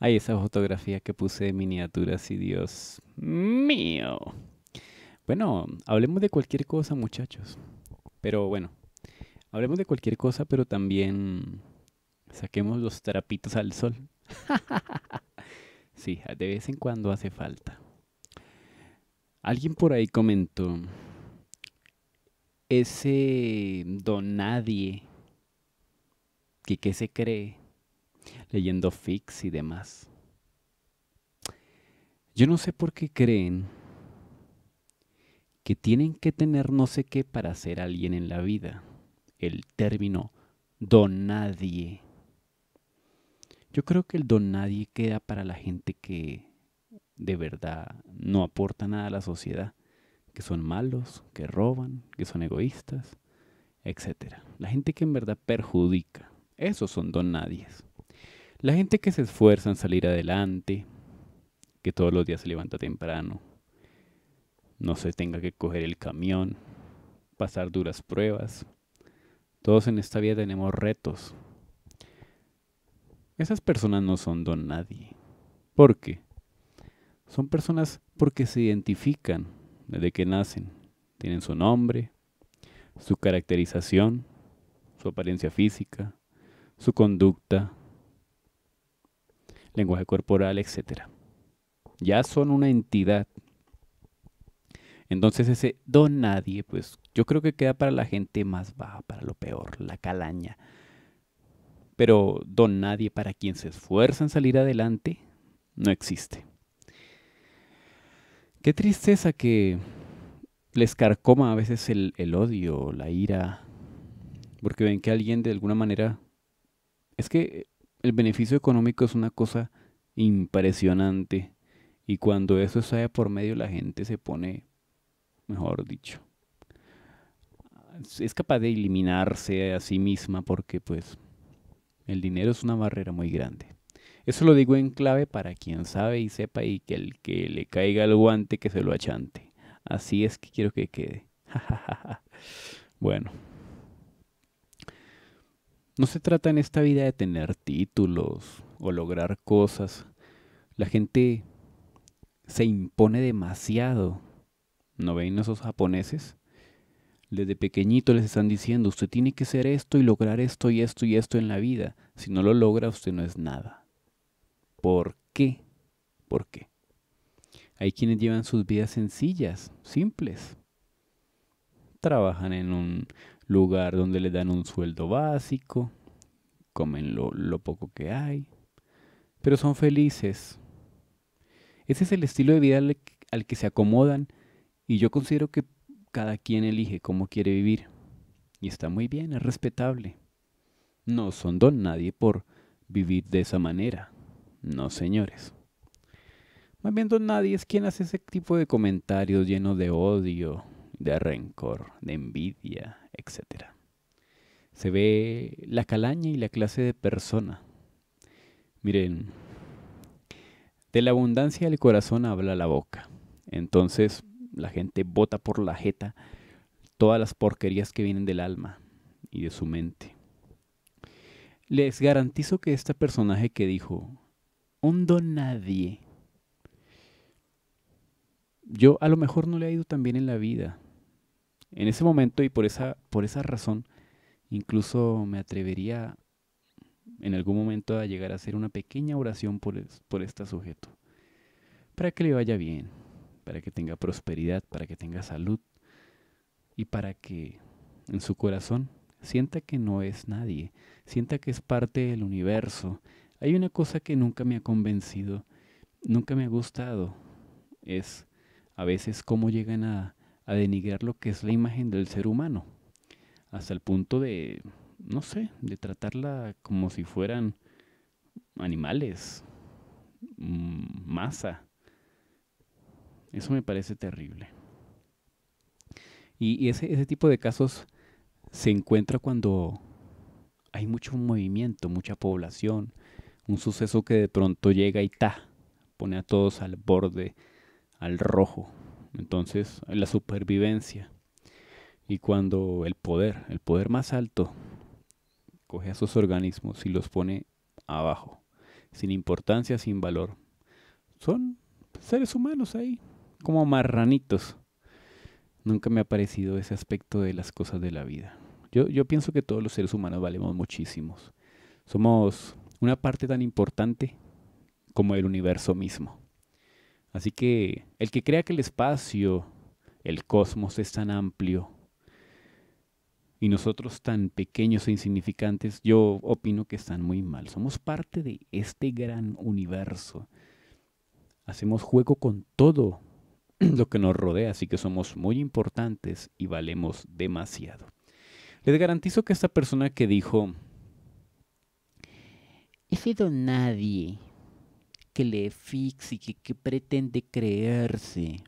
Hay esa fotografía que puse de miniaturas y Dios mío. Bueno, hablemos de cualquier cosa, muchachos. Pero bueno, hablemos de cualquier cosa, pero también saquemos los trapitos al sol. sí, de vez en cuando hace falta. Alguien por ahí comentó ese don nadie que qué se cree leyendo fix y demás. Yo no sé por qué creen que tienen que tener no sé qué para ser alguien en la vida. El término don nadie. Yo creo que el don nadie queda para la gente que de verdad no aporta nada a la sociedad, que son malos, que roban, que son egoístas, etc. La gente que en verdad perjudica. Esos son don nadies. La gente que se esfuerza en salir adelante, que todos los días se levanta temprano, no se tenga que coger el camión, pasar duras pruebas. Todos en esta vida tenemos retos. Esas personas no son don nadie. ¿Por qué? Son personas porque se identifican desde que nacen. Tienen su nombre, su caracterización, su apariencia física, su conducta, lenguaje corporal, etc. Ya son una entidad. Entonces ese don nadie, pues yo creo que queda para la gente más baja, para lo peor, la calaña. Pero don nadie para quien se esfuerza en salir adelante no existe. Qué tristeza que les carcoma a veces el, el odio, la ira, porque ven que alguien de alguna manera... Es que el beneficio económico es una cosa impresionante. Y cuando eso sale por medio, la gente se pone, mejor dicho, es capaz de eliminarse a sí misma porque pues el dinero es una barrera muy grande. Eso lo digo en clave para quien sabe y sepa y que el que le caiga el guante que se lo achante. Así es que quiero que quede. bueno. No se trata en esta vida de tener títulos o lograr cosas. La gente se impone demasiado. ¿No ven esos japoneses? Desde pequeñito les están diciendo, usted tiene que ser esto y lograr esto y esto y esto en la vida. Si no lo logra, usted no es nada. ¿Por qué? ¿Por qué? Hay quienes llevan sus vidas sencillas, simples. Trabajan en un lugar donde le dan un sueldo básico, comen lo, poco que hay, pero son felices. Ese es el estilo de vida al, al que se acomodan y yo considero que cada quien elige cómo quiere vivir. Y está muy bien, es respetable. No son don nadie por vivir de esa manera. No, señores. Más bien don nadie es quien hace ese tipo de comentarios llenos de odio, de rencor, de envidia, etcétera Se ve la calaña y la clase de persona. Miren, de la abundancia del corazón habla la boca. Entonces la gente bota por la jeta todas las porquerías que vienen del alma y de su mente. Les garantizo que este personaje que dijo, hondo nadie, yo a lo mejor no le ha ido tan bien en la vida, en ese momento y por esa, por esa razón, incluso me atrevería en algún momento a llegar a hacer una pequeña oración por, por este sujeto, para que le vaya bien, para que tenga prosperidad, para que tenga salud y para que en su corazón sienta que no es nadie, sienta que es parte del universo. Hay una cosa que nunca me ha convencido, nunca me ha gustado, es a veces cómo llegan a a denigrar lo que es la imagen del ser humano, hasta el punto de, no sé, de tratarla como si fueran animales, mm, masa. Eso me parece terrible. Y, ese, tipo de casos se encuentra cuando hay mucho movimiento, mucha población, un suceso que de pronto llega y ta, pone a todos al borde, al rojo. Entonces, la supervivencia. Y cuando el poder, el poder más alto, coge a esos organismos y los pone abajo, sin importancia, sin valor, son seres humanos ahí, como marranitos. Nunca me ha parecido ese aspecto de las cosas de la vida. Yo, yo pienso que todos los seres humanos valemos muchísimos. Somos una parte tan importante como el universo mismo. Así que el que crea que el espacio, el cosmos es tan amplio y nosotros tan pequeños e insignificantes, yo opino que están muy mal. Somos parte de este gran universo. Hacemos juego con todo lo que nos rodea, así que somos muy importantes y valemos demasiado. Les garantizo que esta persona que dijo, he sido nadie que le fixe, que, que pretende creerse.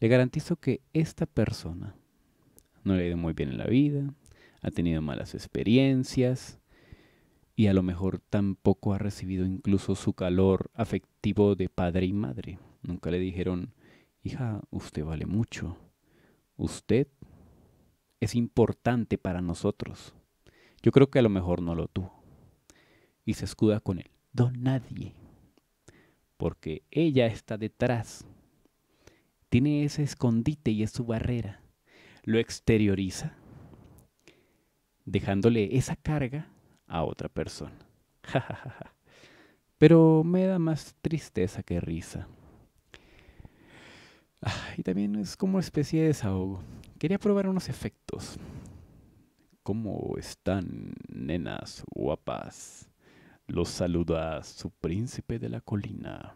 Le garantizo que esta persona no le ha ido muy bien en la vida, ha tenido malas experiencias y a lo mejor tampoco ha recibido incluso su calor afectivo de padre y madre. Nunca le dijeron, hija, usted vale mucho, usted es importante para nosotros. Yo creo que a lo mejor no lo tuvo y se escuda con él nadie, porque ella está detrás, tiene ese escondite y es su barrera, lo exterioriza, dejándole esa carga a otra persona. Pero me da más tristeza que risa. Ah, y también es como especie de desahogo. Quería probar unos efectos. ¿Cómo están, nenas guapas? Los saluda su príncipe de la colina.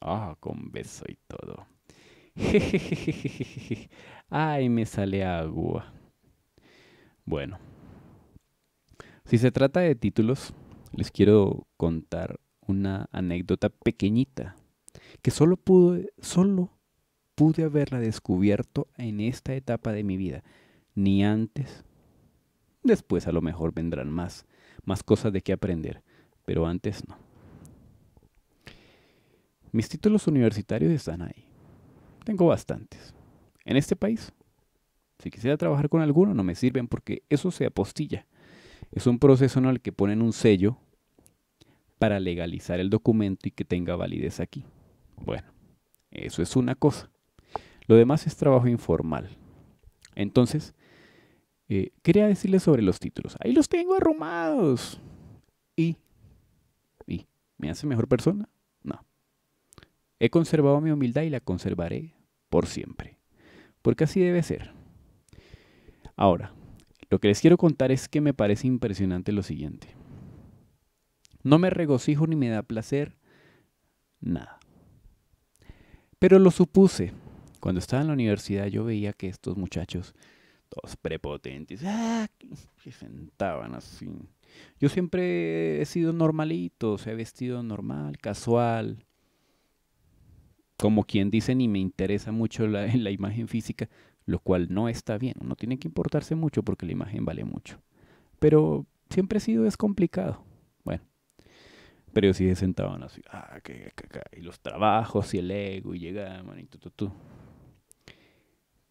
Ah, con beso y todo. Ay, me sale agua. Bueno, si se trata de títulos, les quiero contar una anécdota pequeñita que solo pude, solo pude haberla descubierto en esta etapa de mi vida, ni antes Después a lo mejor vendrán más, más cosas de qué aprender, pero antes no. Mis títulos universitarios están ahí. Tengo bastantes. En este país, si quisiera trabajar con alguno, no me sirven porque eso se apostilla. Es un proceso en el que ponen un sello para legalizar el documento y que tenga validez aquí. Bueno, eso es una cosa. Lo demás es trabajo informal. Entonces, eh, quería decirles sobre los títulos. Ahí los tengo arrumados. ¿Y? ¿Y? ¿Me hace mejor persona? No. He conservado mi humildad y la conservaré por siempre. Porque así debe ser. Ahora, lo que les quiero contar es que me parece impresionante lo siguiente. No me regocijo ni me da placer nada. Pero lo supuse. Cuando estaba en la universidad yo veía que estos muchachos todos prepotentes, ¡ah! se sentaban así. Yo siempre he sido normalito, Se ha he vestido normal, casual, como quien dice, ni me interesa mucho la, la imagen física, lo cual no está bien, uno tiene que importarse mucho porque la imagen vale mucho. Pero siempre he sido es complicado, Bueno, pero sí se sentaban así, ah, que, y los trabajos y el ego y llegaban y tú, tú.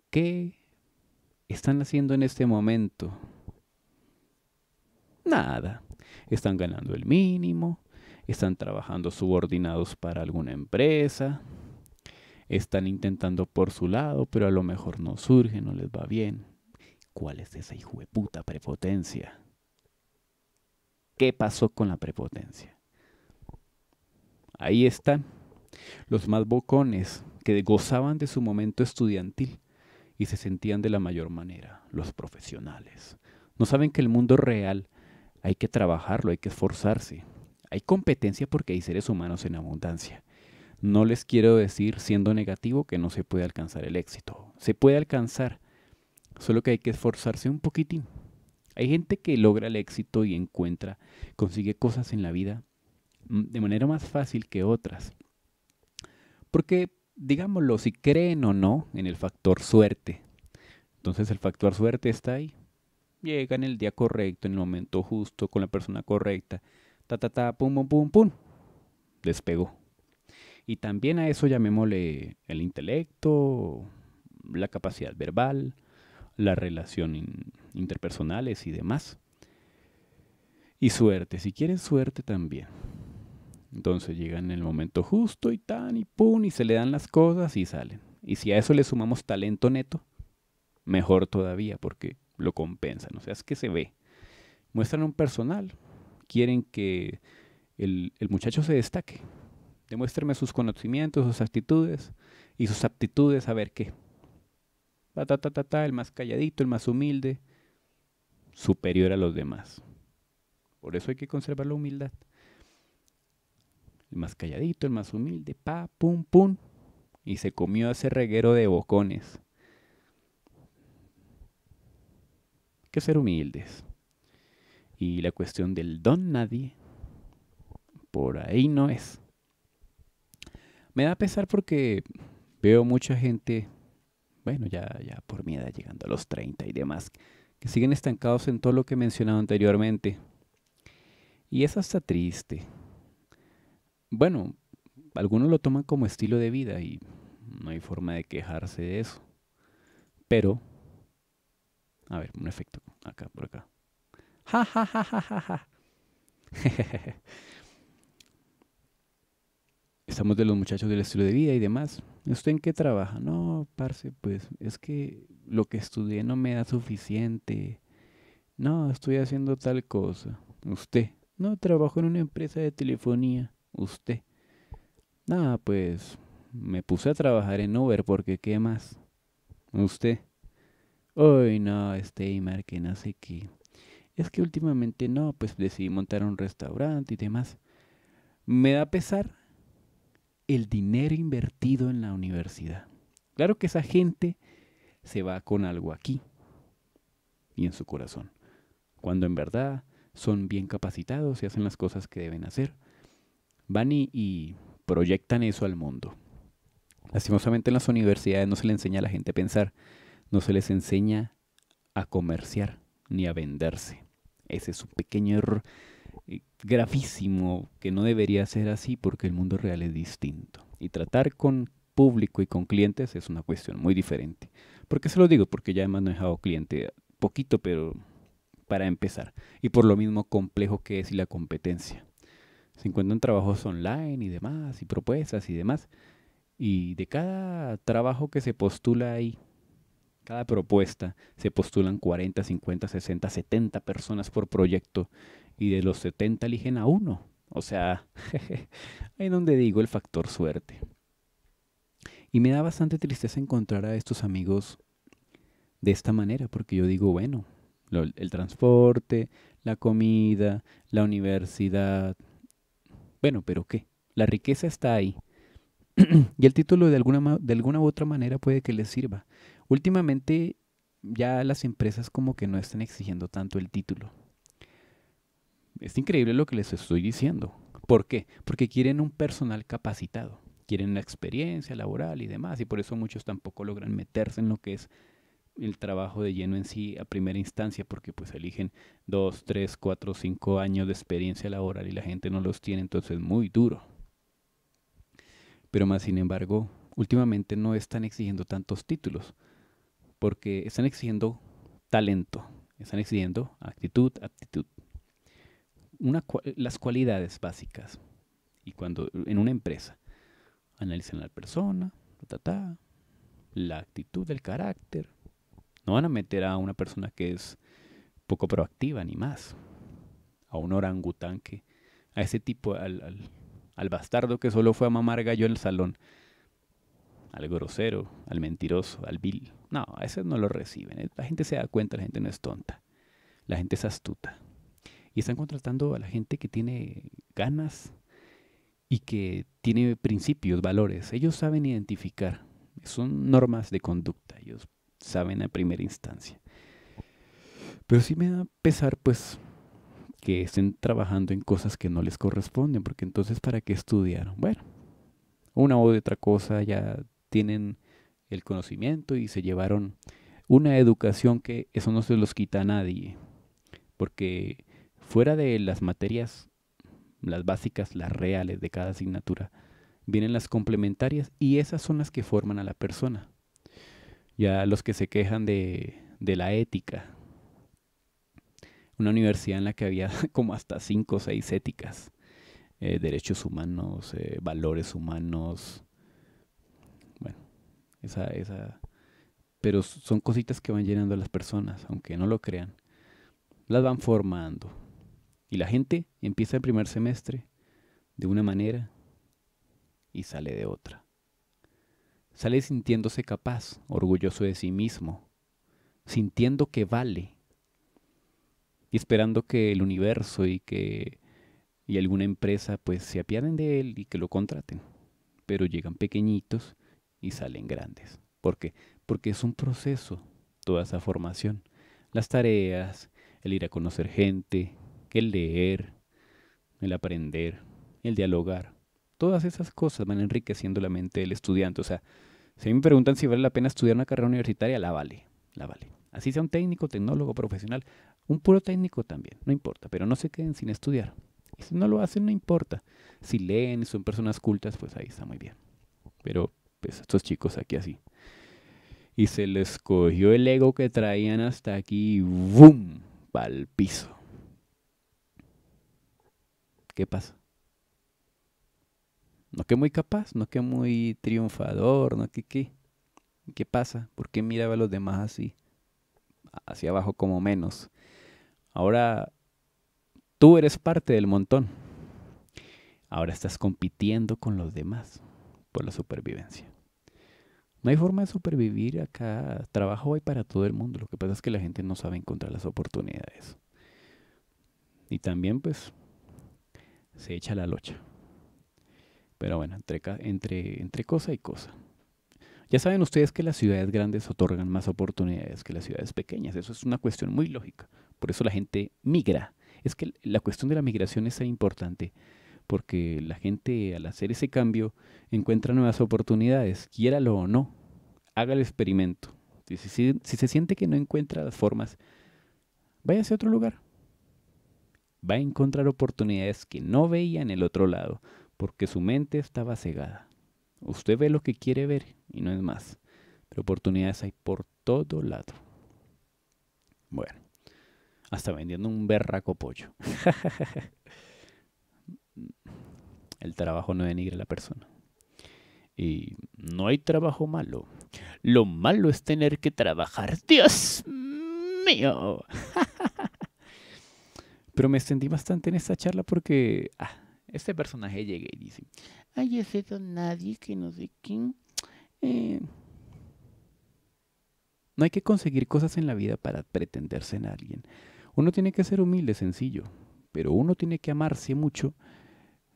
¿Qué? están haciendo en este momento? Nada. Están ganando el mínimo, están trabajando subordinados para alguna empresa, están intentando por su lado, pero a lo mejor no surge, no les va bien. ¿Cuál es esa hijo de puta prepotencia? ¿Qué pasó con la prepotencia? Ahí están los más bocones que gozaban de su momento estudiantil y se sentían de la mayor manera, los profesionales. No saben que el mundo real hay que trabajarlo, hay que esforzarse. Hay competencia porque hay seres humanos en abundancia. No les quiero decir, siendo negativo, que no se puede alcanzar el éxito. Se puede alcanzar, solo que hay que esforzarse un poquitín. Hay gente que logra el éxito y encuentra, consigue cosas en la vida mm, de manera más fácil que otras. Porque digámoslo, si creen o no en el factor suerte. Entonces el factor suerte está ahí. Llega en el día correcto, en el momento justo, con la persona correcta. Ta, ta, ta, pum, pum, pum, pum. Despegó. Y también a eso llamémosle el intelecto, la capacidad verbal, la relación interpersonales y demás. Y suerte, si quieren suerte también. Entonces llegan en el momento justo y tan y pum y se le dan las cosas y salen. Y si a eso le sumamos talento neto, mejor todavía porque lo compensan. O sea, es que se ve. Muestran un personal. Quieren que el, el muchacho se destaque. Demuéstrame sus conocimientos, sus actitudes y sus aptitudes a ver qué. ta, ta, ta, ta, el más calladito, el más humilde, superior a los demás. Por eso hay que conservar la humildad. El más calladito, el más humilde, pa, pum, pum. Y se comió ese reguero de bocones. que ser humildes. Y la cuestión del don nadie, por ahí no es. Me da pesar porque veo mucha gente, bueno, ya, ya por mi edad, llegando a los 30 y demás, que siguen estancados en todo lo que he mencionado anteriormente. Y es hasta triste bueno, algunos lo toman como estilo de vida y no hay forma de quejarse de eso. Pero, a ver, un efecto acá, por acá. Ja, ja, ja, ja, ja, Estamos de los muchachos del estilo de vida y demás. ¿Usted en qué trabaja? No, parce, pues es que lo que estudié no me da suficiente. No, estoy haciendo tal cosa. ¿Usted? No, trabajo en una empresa de telefonía usted? Nada, pues me puse a trabajar en Uber porque ¿qué más? Usted. Uy, no, este Imar, que no sé qué. Es que últimamente no, pues decidí montar un restaurante y demás. Me da pesar el dinero invertido en la universidad. Claro que esa gente se va con algo aquí y en su corazón, cuando en verdad son bien capacitados y hacen las cosas que deben hacer van y, proyectan eso al mundo. Lastimosamente en las universidades no se le enseña a la gente a pensar, no se les enseña a comerciar ni a venderse. Ese es un pequeño error eh, gravísimo que no debería ser así porque el mundo real es distinto. Y tratar con público y con clientes es una cuestión muy diferente. ¿Por qué se lo digo? Porque ya he manejado cliente poquito, pero para empezar. Y por lo mismo complejo que es la competencia se encuentran trabajos online y demás, y propuestas y demás. Y de cada trabajo que se postula ahí, cada propuesta, se postulan 40, 50, 60, 70 personas por proyecto. Y de los 70 eligen a uno. O sea, ahí donde digo el factor suerte. Y me da bastante tristeza encontrar a estos amigos de esta manera, porque yo digo, bueno, el transporte, la comida, la universidad, bueno, pero ¿qué? La riqueza está ahí. y el título de alguna, de alguna u otra manera puede que les sirva. Últimamente ya las empresas como que no están exigiendo tanto el título. Es increíble lo que les estoy diciendo. ¿Por qué? Porque quieren un personal capacitado, quieren la experiencia laboral y demás, y por eso muchos tampoco logran meterse en lo que es el trabajo de lleno en sí a primera instancia, porque pues eligen dos, tres, cuatro, cinco años de experiencia laboral y la gente no los tiene, entonces muy duro. Pero más sin embargo, últimamente no están exigiendo tantos títulos, porque están exigiendo talento, están exigiendo actitud, actitud Una, las cualidades básicas. Y cuando en una empresa analizan la persona, ta, la actitud, el carácter, no van a meter a una persona que es poco proactiva, ni más. A un orangután que, a ese tipo, al, bastardo que solo fue a mamar gallo en el salón, al grosero, al mentiroso, al vil. No, a ese no lo reciben. La gente se da cuenta, la gente no es tonta. La gente es astuta. Y están contratando a la gente que tiene ganas y que tiene principios, valores. Ellos saben identificar. Son normas de conducta. Ellos saben a primera instancia. Pero sí me da pesar, pues, que estén trabajando en cosas que no les corresponden, porque entonces, ¿para qué estudiaron? Bueno, una u otra cosa ya tienen el conocimiento y se llevaron una educación que eso no se los quita a nadie, porque fuera de las materias, las básicas, las reales de cada asignatura, vienen las complementarias y esas son las que forman a la persona ya los que se quejan de, la ética. Una universidad en la que había como hasta cinco o seis éticas. Eh, derechos humanos, eh, valores humanos. Bueno, esa, esa. Pero son cositas que van llenando a las personas, aunque no lo crean. Las van formando. Y la gente empieza el primer semestre de una manera y sale de otra. Sale sintiéndose capaz, orgulloso de sí mismo, sintiendo que vale y esperando que el universo y que y alguna empresa pues se apiaden de él y que lo contraten. Pero llegan pequeñitos y salen grandes. ¿Por qué? Porque es un proceso toda esa formación. Las tareas, el ir a conocer gente, el leer, el aprender, el dialogar. Todas esas cosas van enriqueciendo la mente del estudiante. O sea, si me preguntan si vale la pena estudiar una carrera universitaria, la vale, la vale. Así sea un técnico, tecnólogo, profesional, un puro técnico también, no importa, pero no se queden sin estudiar. Y si no lo hacen, no importa. Si leen, son personas cultas, pues ahí está muy bien. Pero pues estos chicos aquí así. Y se les cogió el ego que traían hasta aquí, ¡boom! Al piso. ¿Qué pasa? No que muy capaz, no que muy triunfador, no que qué. ¿Qué pasa? ¿Por qué miraba a los demás así? Hacia abajo como menos. Ahora tú eres parte del montón. Ahora estás compitiendo con los demás por la supervivencia. No hay forma de supervivir acá. Trabajo hay para todo el mundo. Lo que pasa es que la gente no sabe encontrar las oportunidades. Y también pues se echa la locha. Pero bueno, entre, entre, cosa y cosa. Ya saben ustedes que las ciudades grandes otorgan más oportunidades que las ciudades pequeñas. Eso es una cuestión muy lógica. Por eso la gente migra. Es que la cuestión de la migración es importante porque la gente al hacer ese cambio encuentra nuevas oportunidades, quiéralo o no, haga el experimento. Si, si, se siente que no encuentra las formas, váyase a otro lugar. Va a encontrar oportunidades que no veía en el otro lado porque su mente estaba cegada. Usted ve lo que quiere ver y no es más. Pero oportunidades hay por todo lado. Bueno, hasta vendiendo un berraco pollo. El trabajo no denigra a la persona. Y no hay trabajo malo. Lo malo es tener que trabajar. Dios mío. Pero me extendí bastante en esta charla porque... Ah, este personaje llega y dice, ay, ese don nadie que no sé quién. Eh, no hay que conseguir cosas en la vida para pretenderse en alguien. Uno tiene que ser humilde, sencillo, pero uno tiene que amarse mucho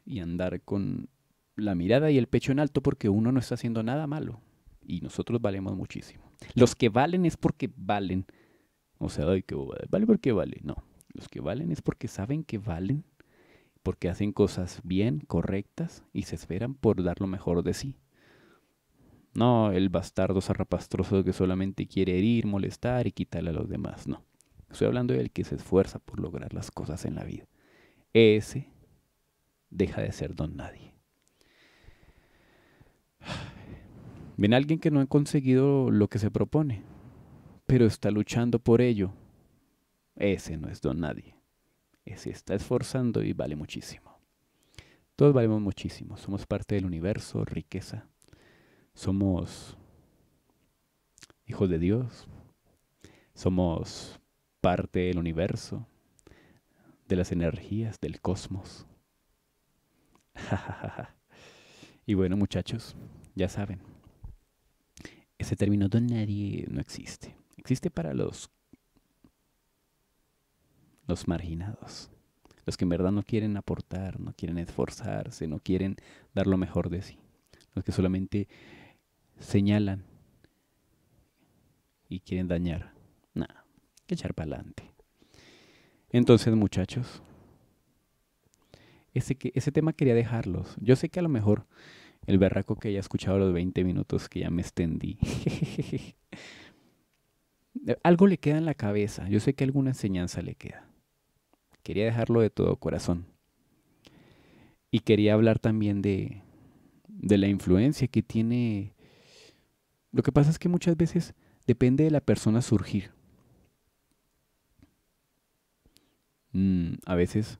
y andar con la mirada y el pecho en alto porque uno no está haciendo nada malo y nosotros valemos muchísimo. Los que valen es porque valen. O sea, ay, qué bobada. Vale porque vale. No, los que valen es porque saben que valen porque hacen cosas bien, correctas y se esperan por dar lo mejor de sí. No el bastardo zarrapastroso que solamente quiere herir, molestar y quitarle a los demás, no. Estoy hablando del que se esfuerza por lograr las cosas en la vida. Ese deja de ser don nadie. Ven alguien que no ha conseguido lo que se propone, pero está luchando por ello. Ese no es don nadie se está esforzando y vale muchísimo. Todos valemos muchísimo, somos parte del universo, riqueza, somos hijos de Dios, somos parte del universo, de las energías, del cosmos. y bueno muchachos, ya saben, ese término don nadie no existe. Existe para los los marginados, los que en verdad no quieren aportar, no quieren esforzarse, no quieren dar lo mejor de sí, los que solamente señalan y quieren dañar. Nada, que echar para adelante. Entonces, muchachos, ese, que, ese tema quería dejarlos. Yo sé que a lo mejor el berraco que haya escuchado los 20 minutos que ya me extendí. Algo le queda en la cabeza. Yo sé que alguna enseñanza le queda. Quería dejarlo de todo corazón. Y quería hablar también de, de la influencia que tiene... Lo que pasa es que muchas veces depende de la persona surgir. Mm, a veces...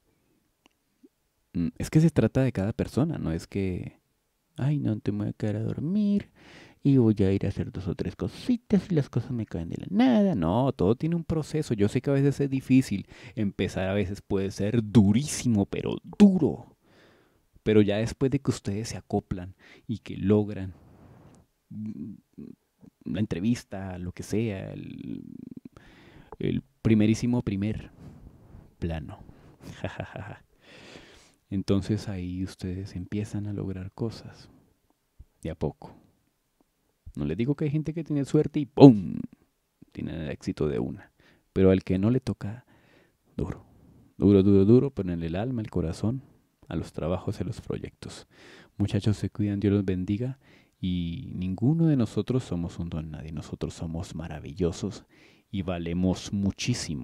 Mm, es que se trata de cada persona, no es que... Ay, no te voy a quedar a dormir y voy a ir a hacer dos o tres cositas y las cosas me caen de la nada. No, todo tiene un proceso. Yo sé que a veces es difícil. Empezar a veces puede ser durísimo, pero duro. Pero ya después de que ustedes se acoplan y que logran mm, la entrevista, lo que sea, el, el primerísimo primer plano. Entonces ahí ustedes empiezan a lograr cosas, de a poco. No le digo que hay gente que tiene suerte y ¡pum! Tiene el éxito de una. Pero al que no le toca, duro. Duro, duro, duro, pero el alma, el corazón, a los trabajos, a los proyectos. Muchachos, se cuidan, Dios los bendiga. Y ninguno de nosotros somos un don nadie, nosotros somos maravillosos y valemos muchísimo.